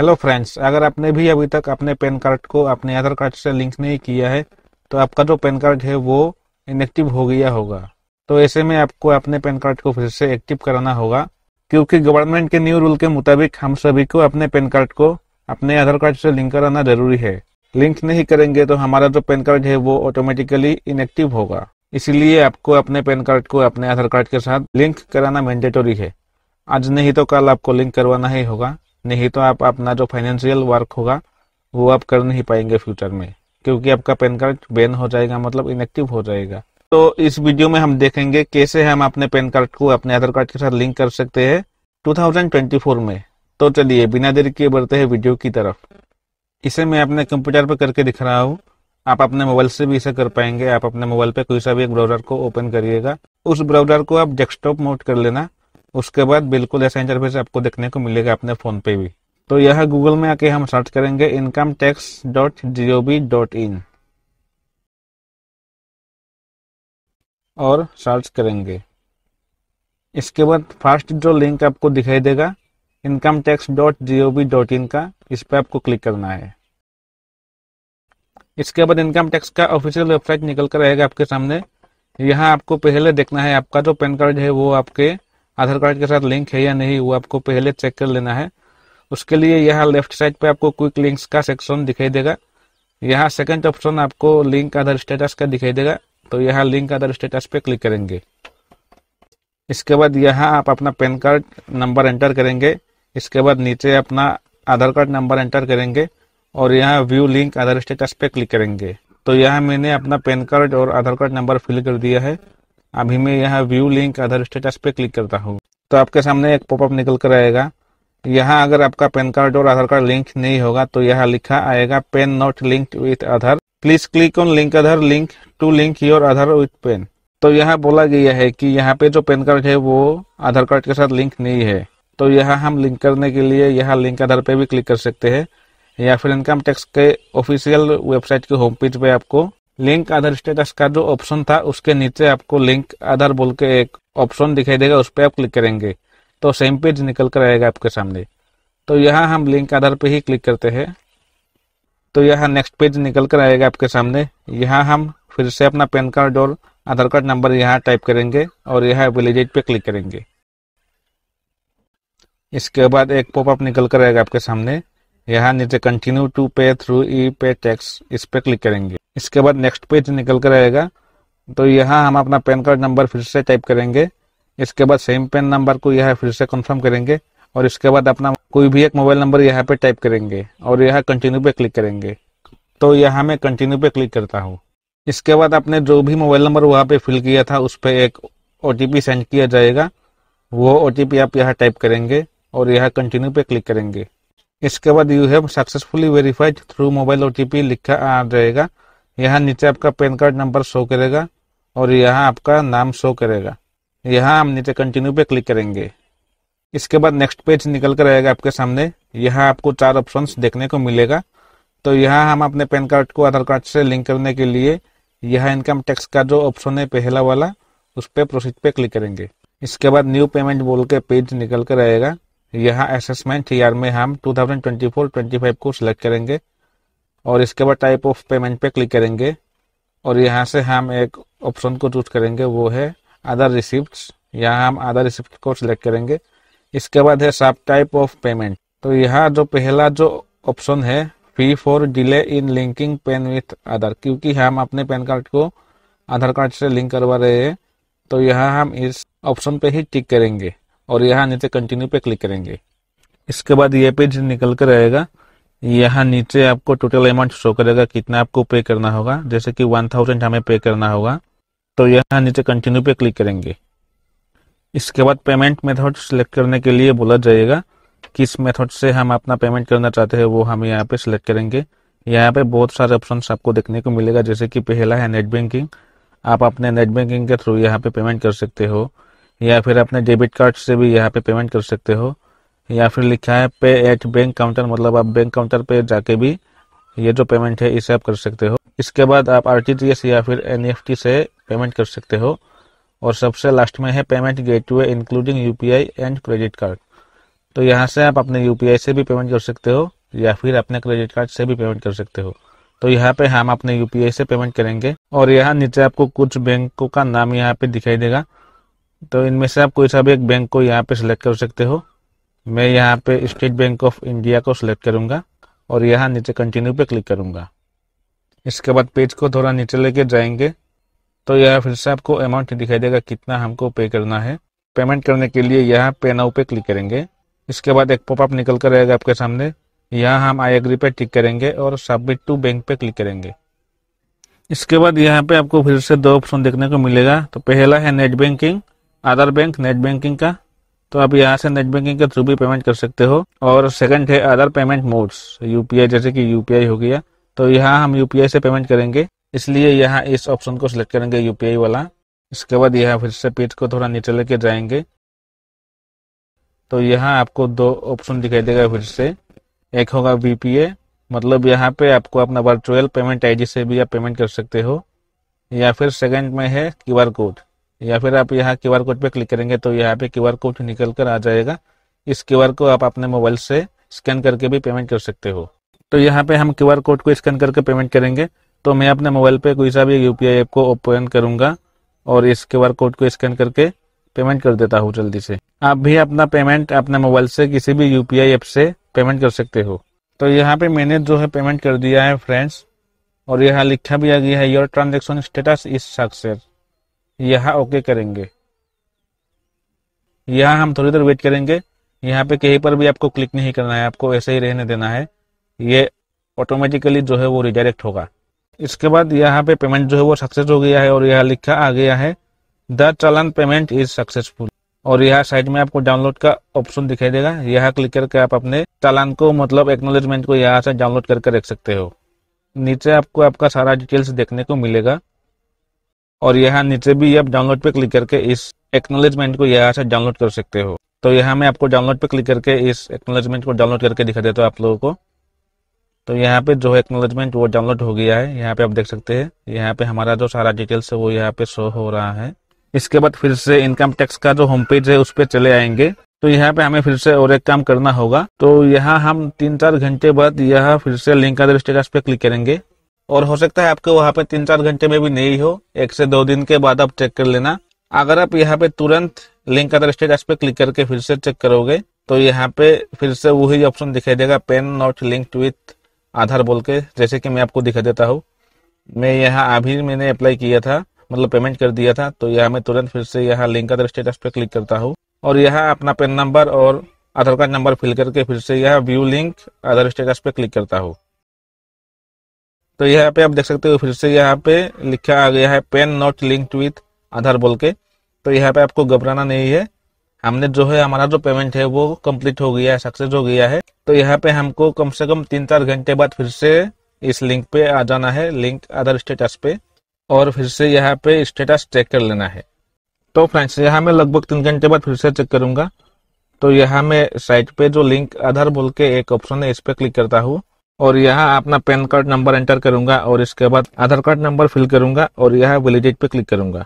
hello friends अगर आपने भी अभी तक अपने पैन कार्ड को अपने आधार कार्ड से लिंक नहीं किया है तो आपका जो पैन कार्ड है वो इनएक्टिव हो गया होगा तो ऐसे में आपको अपने पैन कार्ड को फिर से एक्टिव कराना होगा क्योंकि गवर्नमेंट के न्यू रूल के मुताबिक हम सभी को अपने पैन कार्ड को अपने आधार कार्ड से लिंक कराना जरूरी है लिंक नहीं करेंगे तो हमारा जो पैन कार्ड है वो ऑटोमेटिकली इनएक्टिव होगा इसीलिए आपको अपने पैन कार्ड को अपने आधार कार्ड के साथ लिंक कराना मैंडेटोरी है आज नहीं तो कल आपको लिंक करवाना ही होगा नहीं तो आप अपना जो फाइनेंशियल वर्क होगा वो आप कर नहीं पाएंगे फ्यूचर में क्योंकि आपका पैन कार्ड बैन हो जाएगा मतलब इनएक्टिव हो जाएगा तो इस वीडियो में हम देखेंगे कैसे हम अपने पैन कार्ड को अपने आधार कार्ड के साथ लिंक कर सकते हैं 2024 में तो चलिए बिना देरी किए बढ़ते हैं वीडियो की तरफ इसे मैं अपने कंप्यूटर पर करके दिख रहा हूँ आप अपने मोबाइल से भी इसे कर पाएंगे आप अपने मोबाइल पे कोई सा भी एक ब्राउजर को ओपन करिएगा उस ब्राउजर को आप डेस्कटॉप मोड कर लेना उसके बाद बिल्कुल ऐसा इंटरफेस आपको देखने को मिलेगा अपने फ़ोन पे भी तो यह गूगल में आके हम सर्च करेंगे income tax dot G O V dot in और सर्च करेंगे इसके बाद फर्स्ट जो लिंक आपको दिखाई देगा income tax dot G O V dot in का इस पर आपको क्लिक करना है इसके बाद इनकम टैक्स का ऑफिशियल वेबसाइट निकल कर रहेगा आपके सामने यहाँ आपको पहले देखना है आपका जो पैन कार्ड है वो आपके आधार कार्ड के साथ लिंक है या नहीं वो आपको पहले चेक कर लेना है उसके लिए यहाँ लेफ्ट साइड पे आपको क्विक लिंक्स का सेक्शन दिखाई देगा यहाँ सेकंड ऑप्शन आपको लिंक आधार स्टेटस का दिखाई देगा तो यहाँ लिंक आधार स्टेटस पे क्लिक करेंगे इसके बाद यहाँ आप अपना पैन कार्ड नंबर एंटर करेंगे इसके बाद नीचे अपना आधार कार्ड नंबर एंटर करेंगे और यहाँ व्यू लिंक आधार स्टेटस पे क्लिक करेंगे तो यहाँ मैंने अपना पैन कार्ड और आधार कार्ड नंबर फिल कर दिया है अभी मैं यहाँ व्यू लिंक अदर स्टेटस पे क्लिक करता हूँ तो आपके सामने एक पॉपअप निकल कर आएगा यहाँ अगर आपका पैन कार्ड और आधार कार्ड लिंक नहीं होगा तो यहाँ लिखा आएगा PAN not link with Aadhaar please click on link Aadhaar link to link your Aadhaar with PAN तो यहाँ बोला गया है कि यहाँ पे जो पैन कार्ड है वो आधार कार्ड के साथ लिंक नहीं है तो यहाँ हम लिंक करने के लिए यहाँ लिंक आधार पे भी क्लिक कर सकते हैं या फिर इनकम टैक्स के ऑफिशियल वेबसाइट के होम पेज पे आपको लिंक आधार स्टेटस का जो ऑप्शन था उसके नीचे आपको लिंक आधार बोल के एक ऑप्शन दिखाई देगा उस पर आप क्लिक करेंगे तो सेम पेज निकल कर आएगा आपके सामने तो यहाँ हम लिंक आधार पे ही क्लिक करते हैं तो यहाँ नेक्स्ट पेज निकल कर आएगा आपके सामने यहाँ हम फिर से अपना पैन कार्ड और आधार कार्ड नंबर यहाँ टाइप करेंगे और यहाँ विलेजेज पे क्लिक करेंगे इसके बाद एक पॉपअप निकल कर आएगा आपके सामने यहाँ नीचे continue to e pay through e pay tax इस पर क्लिक करेंगे इसके बाद नेक्स्ट पेज निकल कर आएगा तो यहाँ हम अपना पैन कार्ड नंबर फिर से टाइप करेंगे इसके बाद सेम पैन नंबर को यहाँ फिर से कंफर्म करेंगे और इसके बाद अपना कोई भी एक मोबाइल नंबर यहाँ पे टाइप करेंगे और यहाँ कंटिन्यू पे क्लिक करेंगे तो यहाँ मैं कंटिन्यू पे क्लिक करता हूँ इसके बाद आपने जो भी मोबाइल नंबर वहाँ पे फिल किया था उस पर एक ओ सेंड किया जाएगा वो ओ आप यहाँ टाइप करेंगे और यहाँ कंटिन्यू पे क्लिक करेंगे इसके बाद you have successfully verified through mobile ओ लिखा आ जाएगा यहाँ नीचे आपका पैन कार्ड नंबर शो करेगा और यहाँ आपका नाम शो करेगा यहाँ हम नीचे कंटिन्यू पे क्लिक करेंगे इसके बाद नेक्स्ट पेज निकल कर आएगा आपके सामने यहाँ आपको चार ऑप्शन देखने को मिलेगा तो यहाँ हम अपने पैन कार्ड को आधार कार्ड से लिंक करने के लिए यहाँ इनकम टैक्स का जो ऑप्शन है पहला वाला उस पर प्रोसीड पे क्लिक करेंगे इसके बाद न्यू पेमेंट बोल के पेज निकल कर आएगा यहाँ असेसमेंट ईयर में हम 2024-25 को सिलेक्ट करेंगे और इसके बाद टाइप ऑफ पेमेंट पे क्लिक करेंगे और यहाँ से हम एक ऑप्शन को चूज करेंगे वो है अदर रिसिप्ट यहाँ हम अदर रिसिप्ट को सिलेक्ट करेंगे इसके बाद है सब टाइप ऑफ पेमेंट तो यहाँ जो पहला जो ऑप्शन है fee for delay in linking PAN with Aadhaar क्योंकि हम अपने पैन कार्ड को आधार कार्ड से लिंक करवा रहे हैं तो यहाँ हम इस ऑप्शन पे ही टिक करेंगे और यहाँ नीचे कंटिन्यू पे क्लिक करेंगे इसके बाद ये पेज निकल कर आएगा यहाँ नीचे आपको टोटल अमाउंट शो करेगा कितना आपको पे करना होगा जैसे कि वन थाउजेंड हमें पे करना होगा तो यहाँ नीचे कंटिन्यू पे क्लिक करेंगे इसके बाद पेमेंट मेथड सिलेक्ट करने के लिए बोला जाएगा किस मेथड से हम अपना पेमेंट करना चाहते हैं वो हम यहाँ पे सिलेक्ट करेंगे यहाँ पे बहुत सारे ऑप्शन आपको देखने को मिलेगा जैसे कि पहला है नेट बैंकिंग आप अपने नेट बैंकिंग के थ्रू यहाँ पे पेमेंट कर सकते हो या फिर अपने डेबिट कार्ड से भी यहाँ पे पेमेंट कर सकते हो या फिर लिखा है पे एट बैंक काउंटर मतलब आप बैंक काउंटर पे जाके भी ये जो पेमेंट है इसे आप कर सकते हो इसके बाद आप आर या फिर एन e से पेमेंट कर सकते हो और सबसे लास्ट में है payment gateway including U and credit card तो यहाँ से आप अपने यू से भी पेमेंट कर सकते हो या फिर अपने क्रेडिट कार्ड से भी पेमेंट कर सकते हो तो यहाँ पे हम अपने यूपीआई से पेमेंट करेंगे और यहाँ नीचे आपको कुछ बैंकों का नाम यहाँ पे दिखाई देगा तो इनमें से आप कोई सा भी एक बैंक को यहाँ पे सिलेक्ट कर सकते हो मैं यहाँ पे स्टेट बैंक ऑफ इंडिया को सिलेक्ट करूँगा और यहाँ नीचे कंटिन्यू पे क्लिक करूँगा इसके बाद पेज को थोड़ा नीचे लेके जाएंगे तो यह फिर से आपको अमाउंट दिखाई देगा कितना हमको पे करना है पेमेंट करने के लिए यहाँ पे नाउ पे क्लिक करेंगे इसके बाद एक पॉपअप निकल कर रहेगा आपके सामने यहाँ हम आई एग्री पे टिक करेंगे और सबमिट टू बैंक पे क्लिक करेंगे इसके बाद यहाँ पे आपको फिर से दो ऑप्शन देखने को मिलेगा तो पहला है net banking Aadhaar bank net banking का तो आप यहाँ से नेट बैंकिंग के थ्रू भी पेमेंट कर सकते हो और सेकंड है अदर पेमेंट मोड्स यूपीआई जैसे कि यूपीआई हो गया तो यहाँ हम यूपीआई से पेमेंट करेंगे इसलिए यहाँ इस ऑप्शन को सिलेक्ट करेंगे यूपीआई वाला इसके बाद यहाँ फिर से पेज को थोड़ा नीचे लेके जाएंगे तो यहाँ आपको दो ऑप्शन दिखाई देगा फिर से एक होगा वीपीए मतलब यहाँ पे आपको अपना वर्चुअल पेमेंट आई से भी आप पेमेंट कर सकते हो या फिर सेकेंड में है क्यू कोड या फिर आप यहाँ क्यू आर कोड पे क्लिक करेंगे तो यहाँ पे क्यू आर कोड निकल कर आ जाएगा इस क्यू आर को आप अपने मोबाइल से स्कैन करके भी पेमेंट कर सकते हो तो यहाँ पे हम क्यू आर कोड को स्कैन करके पेमेंट करेंगे तो मैं अपने मोबाइल पे कोई सा भी यू पी आई ऐप को ओपन करूँगा और इस क्यू आर कोड को स्कैन करके पेमेंट कर देता हूँ जल्दी से आप भी अपना पेमेंट अपने मोबाइल से किसी भी यू पी आई ऐप से पेमेंट कर सकते हो तो यहाँ पे मैंने जो है पेमेंट कर दिया है फ्रेंड्स और यहाँ लिखा भी आ गया है your transaction status is success यहाँ ओके करेंगे यहाँ हम थोड़ी देर वेट करेंगे यहाँ पे कहीं पर भी आपको क्लिक नहीं करना है आपको ऐसे ही रहने देना है ये ऑटोमेटिकली जो है वो रिडायरेक्ट होगा इसके बाद यहाँ पे पेमेंट जो है वो सक्सेस हो गया है और यहाँ लिखा आ गया है द चलन पेमेंट इज सक्सेसफुल और यहाँ साइड में आपको डाउनलोड का ऑप्शन दिखाई देगा यहाँ क्लिक करके आप अपने चालान को मतलब एक्नोलेजमेंट को यहाँ से डाउनलोड करके रख सकते हो नीचे आपको आपका सारा डिटेल्स देखने को मिलेगा और यहाँ नीचे भी आप डाउनलोड पे क्लिक करके इस एक्नोलेजमेंट को यहाँ से डाउनलोड कर सकते हो तो यहाँ मैं आपको डाउनलोड पे क्लिक करके इस एक्नोलेजमेंट को डाउनलोड करके दिखा देता हूँ आप लोगों को तो यहाँ पे जो एक्नोलेजमेंट वो डाउनलोड हो गया है यहाँ पे आप देख सकते हैं यहाँ पे हमारा जो सारा डिटेल्स है वो यहाँ पे शो हो रहा है इसके बाद फिर से इनकम टैक्स का जो होम पेज है उस पर चले आएंगे तो यहाँ पे हमें फिर से और एक काम करना होगा तो यहाँ हम तीन चार घंटे बाद यहाँ फिर से लिंक का स्टेटस पे क्लिक करेंगे और हो सकता है आपके वहाँ पे तीन चार घंटे में भी नहीं हो एक से दो दिन के बाद आप चेक कर लेना अगर आप यहाँ पे तुरंत लिंक अदर स्टेटस पे क्लिक करके फिर से चेक करोगे तो यहाँ पे फिर से वही ऑप्शन दिखाई देगा PAN not linked with Aadhaar बोल के जैसे कि मैं आपको दिखा देता हूँ मैं यहाँ अभी मैंने अप्लाई किया था मतलब पेमेंट कर दिया था तो यहाँ मैं तुरंत फिर से यहाँ लिंक अदर स्टेटस पे क्लिक करता हूँ और यहाँ अपना पेन नंबर और आधार कार्ड नंबर फिल करके फिर से यहाँ व्यू लिंक अदर स्टेटस पे क्लिक करता हूँ तो यहाँ पे आप देख सकते हो फिर से यहाँ पे लिखा आ गया है PAN not linked with Aadhaar बोल के तो यहाँ पे आपको घबराना नहीं है हमने जो है हमारा जो पेमेंट है वो कम्प्लीट हो गया है सक्सेस हो गया है तो यहाँ पे हमको कम से कम तीन चार घंटे बाद फिर से इस लिंक पे आ जाना है लिंक आधार स्टेटस पे और फिर से यहाँ पे स्टेटस चेक कर लेना है तो फ्रेंड्स यहाँ मैं लगभग तीन घंटे बाद फिर से चेक करूंगा तो यहाँ मैं साइट पे जो लिंक आधार बोल के एक ऑप्शन है इस पर क्लिक करता हूँ और यहाँ अपना पैन कार्ड नंबर एंटर करूंगा और इसके बाद आधार कार्ड नंबर फिल करूंगा और यहाँ वेलीडेट पे क्लिक करूंगा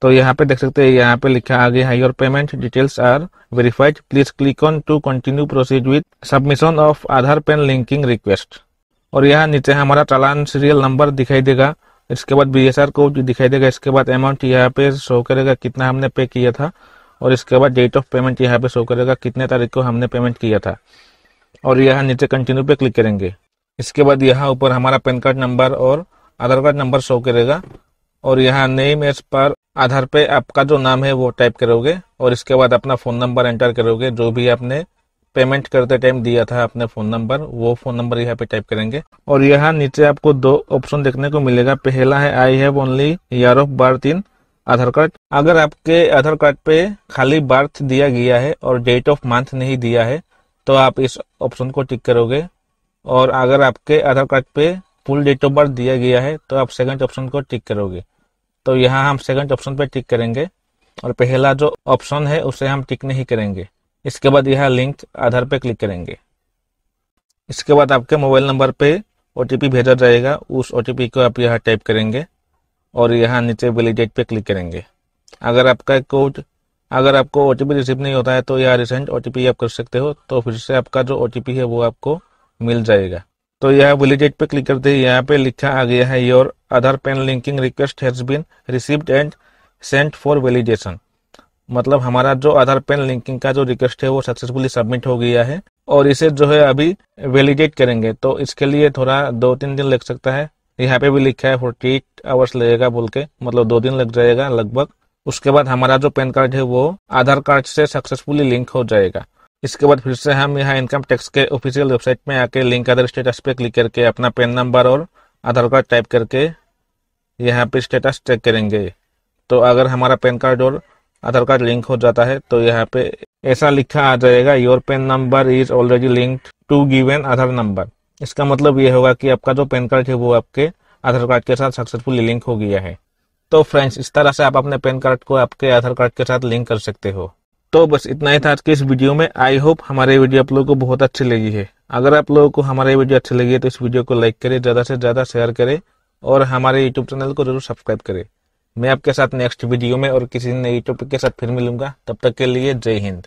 तो यहाँ पे देख सकते हैं यहाँ पे लिखा आगे है your payment details are verified please click on to continue proceed with submission of Aadhaar PAN linking request और यहाँ नीचे हमारा चालान सीरियल नंबर दिखाई देगा इसके बाद बी एस आर को दिखाई देगा इसके बाद अमाउंट यहाँ पे शो करेगा कितना हमने पे किया था और इसके बाद डेट ऑफ पेमेंट यहाँ पे शो करेगा कितने तारीख को हमने पेमेंट किया था और यहाँ नीचे कंटिन्यू पे क्लिक करेंगे इसके बाद यहाँ ऊपर हमारा पैन कार्ड नंबर और आधार कार्ड नंबर शो करेगा और यहाँ नेम एज पर आधार पे आपका जो नाम है वो टाइप करोगे और इसके बाद अपना फ़ोन नंबर एंटर करोगे जो भी आपने पेमेंट करते टाइम दिया था अपने फ़ोन नंबर वो फ़ोन नंबर यहाँ पे टाइप करेंगे और यहाँ नीचे आपको दो ऑप्शन देखने को मिलेगा पहला है I have only year of birth in Aadhaar card अगर आपके आधार कार्ड पे खाली बर्थ दिया गया है और डेट ऑफ मंथ नहीं दिया है तो आप इस ऑप्शन को टिक करोगे और अगर आपके आधार कार्ड पे फुल डेट ऑफ बर्थ दिया गया है तो आप सेकंड ऑप्शन को टिक करोगे तो यहाँ हम सेकंड ऑप्शन पे टिक करेंगे और पहला जो ऑप्शन है उसे हम टिक नहीं करेंगे इसके बाद यह लिंक आधार पे क्लिक करेंगे इसके बाद आपके मोबाइल नंबर पे ओ भेजा जाएगा उस ओ को आप यहाँ टाइप करेंगे और यहाँ नीचे वेलीडेट पे क्लिक करेंगे अगर आपका कोड अगर आपको ओ रिसीव नहीं होता है तो यहाँ रिसेंट ओ आप कर सकते हो तो फिर से आपका जो ओ है वो आपको मिल जाएगा तो यह वेलीडेट पे क्लिक करते हैं यहाँ पे लिखा आ गया है your Aadhaar PAN linking request has been received and sent for validation मतलब हमारा जो आधार पैन लिंकिंग का जो रिक्वेस्ट है वो सक्सेसफुली सबमिट हो गया है और इसे जो है अभी वेलीडेट करेंगे तो इसके लिए थोड़ा दो तीन दिन लग सकता है यहाँ पे भी लिखा है फोर्टी एट आवर्स लगेगा बोल के मतलब दो दिन लग जाएगा लगभग उसके बाद हमारा जो पैन कार्ड है वो आधार कार्ड से सक्सेसफुली लिंक हो जाएगा इसके बाद फिर से हम यहाँ इनकम टैक्स के ऑफिशियल वेबसाइट में आके लिंक अदर स्टेटस पे क्लिक करके अपना पैन नंबर और आधार कार्ड टाइप करके यहाँ पे स्टेटस चेक करेंगे तो अगर हमारा पैन कार्ड और आधार कार्ड लिंक हो जाता है तो यहाँ पे ऐसा लिखा आ जाएगा your PAN number is already linked to given Aadhaar number इसका मतलब ये होगा कि आपका जो पैन कार्ड है वो आपके आधार कार्ड के साथ सक्सेसफुली लिंक हो गया है तो फ्रेंड्स इस तरह से आप अपने पैन कार्ड को आपके आधार कार्ड के साथ लिंक कर सकते हो तो बस इतना ही था आज के इस वीडियो में आई होप हमारे वीडियो आप लोगों को बहुत अच्छी लगी है अगर आप लोगों को हमारे वीडियो अच्छी लगी है तो इस वीडियो को लाइक करें ज़्यादा से ज़्यादा शेयर करें और हमारे यूट्यूब चैनल को जरूर सब्सक्राइब करें मैं आपके साथ नेक्स्ट वीडियो में और किसी नए टॉपिक के साथ फिर मिलूंगा तब तक के लिए जय हिंद